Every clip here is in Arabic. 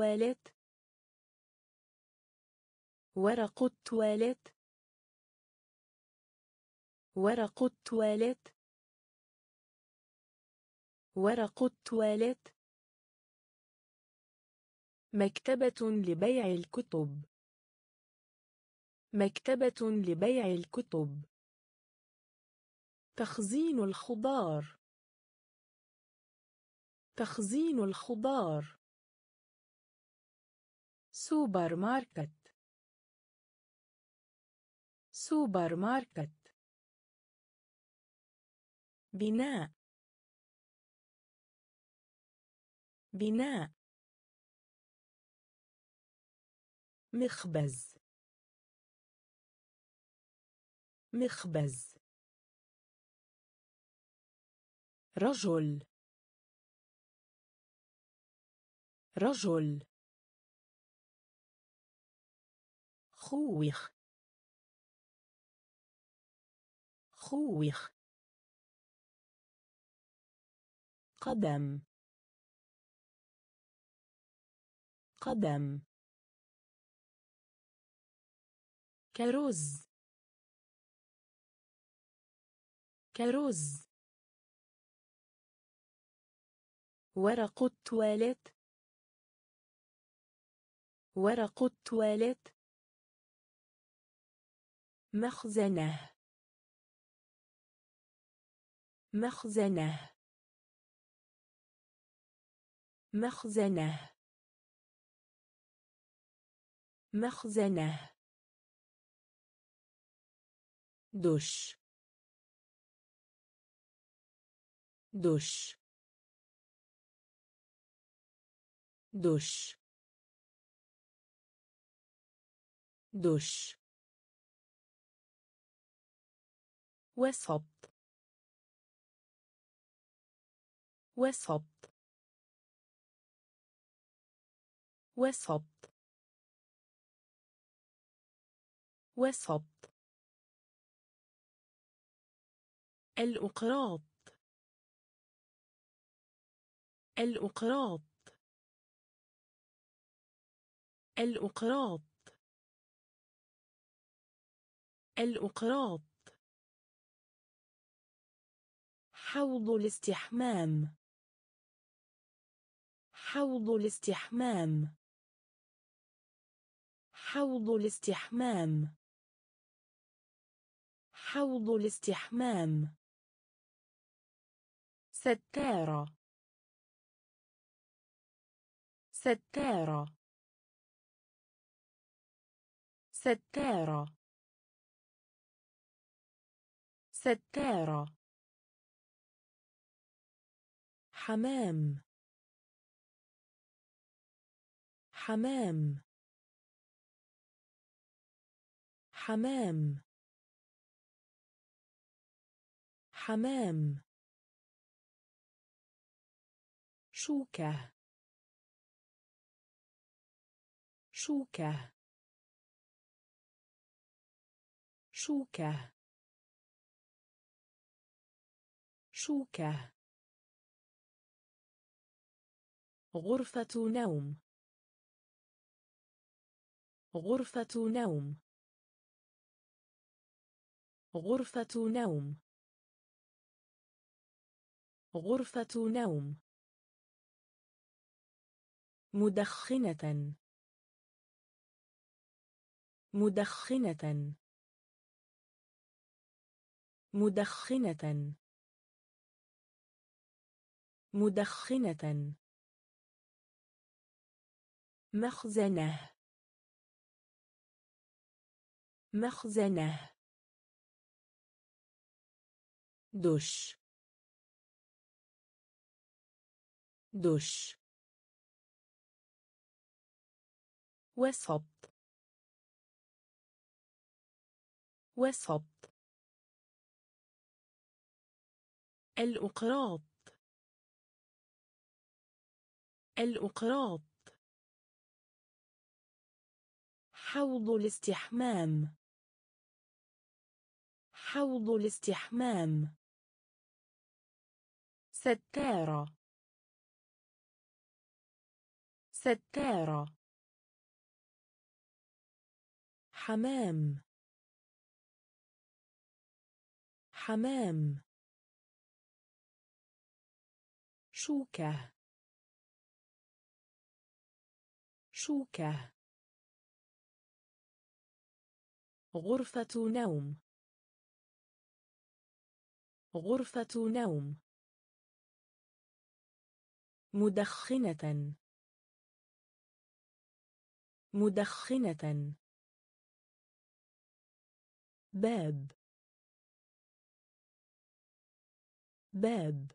والد ورق التواليت ورق التواليت ورق التواليت مكتبة لبيع الكتب مكتبة لبيع الكتب تخزين الخضار تخزين الخضار سوبر ماركت سوبر ماركت بناء بناء مخبز مخبز رجل رجل خوخ خوخ قدم قدم كرز كرز ورق التواليت ورق التواليت مخزنه مخزنه مخزنه مخزنه دش دش دش دش وسط وسط وسط وسط الأقراط الأقراط الأقراط الأقراط حوض الاستحمام حوض الاستحمام حوض الاستحمام حوض الاستحمام ستارة ستارة ستارة ستارة حمام حمام حمام حمام شوكة شوكة شوكة شوكة غرفة نوم غرفة نوم غرفة نوم غرفة نوم مدخنة مدخنة مدخنة مدخنة مخزنه مخزنه دش دش وسط وسط الأقراط الأقراط حوض الاستحمام حوض الاستحمام ستارة ستارة حمام حمام شوكة شوكة غرفة نوم غرفة نوم مدخنة مدخنة باب باب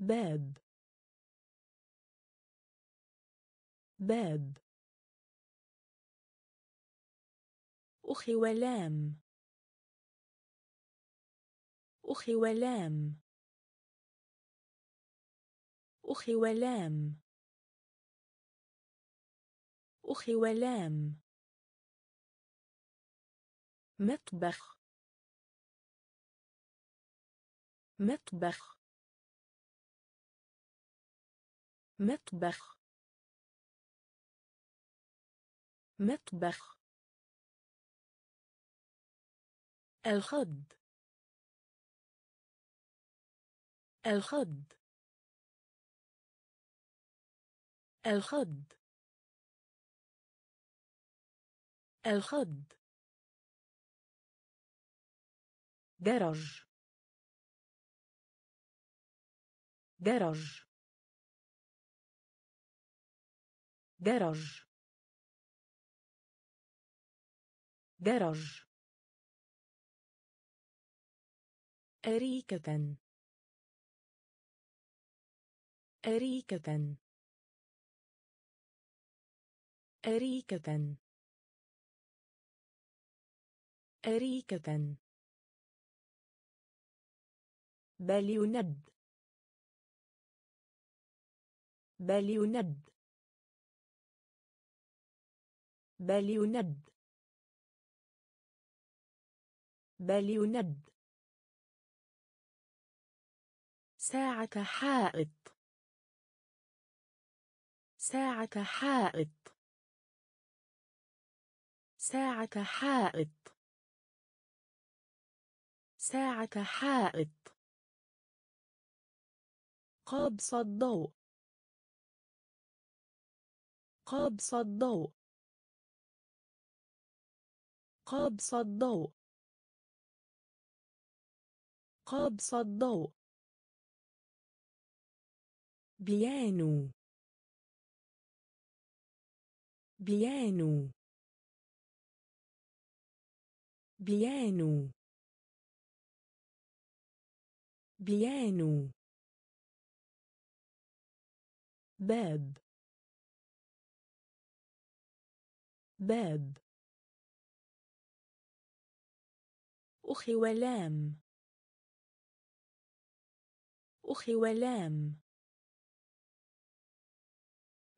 باب باب أخي ولام أخي ولام أخي ولام أخي ولام مطبخ مطبخ مطبخ مطبخ الخد الخد الخد الخد درج درج درج درج أريكة أريكة أريكة أريكة بل يند بل يند بل يند بل يند ساعة حائط ساعة حائط ساعة حائط ساعة حائط قابس الضوء قابس الضوء قابس الضوء قابس الضوء بيانو بيانو بيانو بيانو باب باب أخي ولام أخي ولام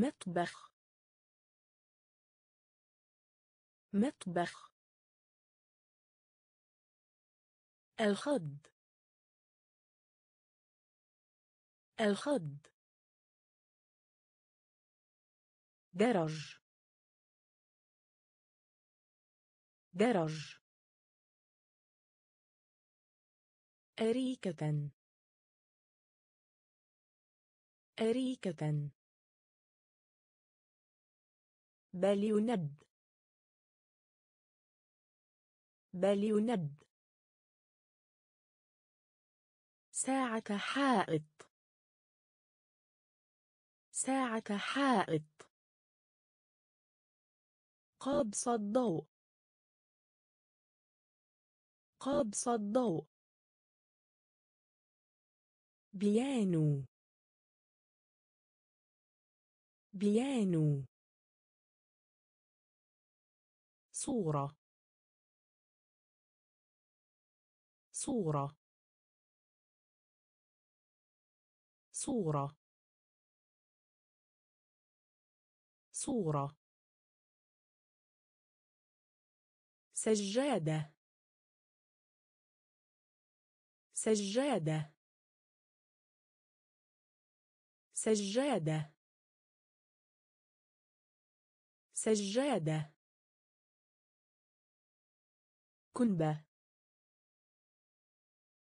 مطبخ مطبخ الخد الخد درج درج أريكة أريكة بل يند بل يند ساعة حائط ساعة حائط قابس الضوء قابس الضوء بيانو بيانو صورة صورة صورة صورة سجادة سجادة سجادة سجادة كنبة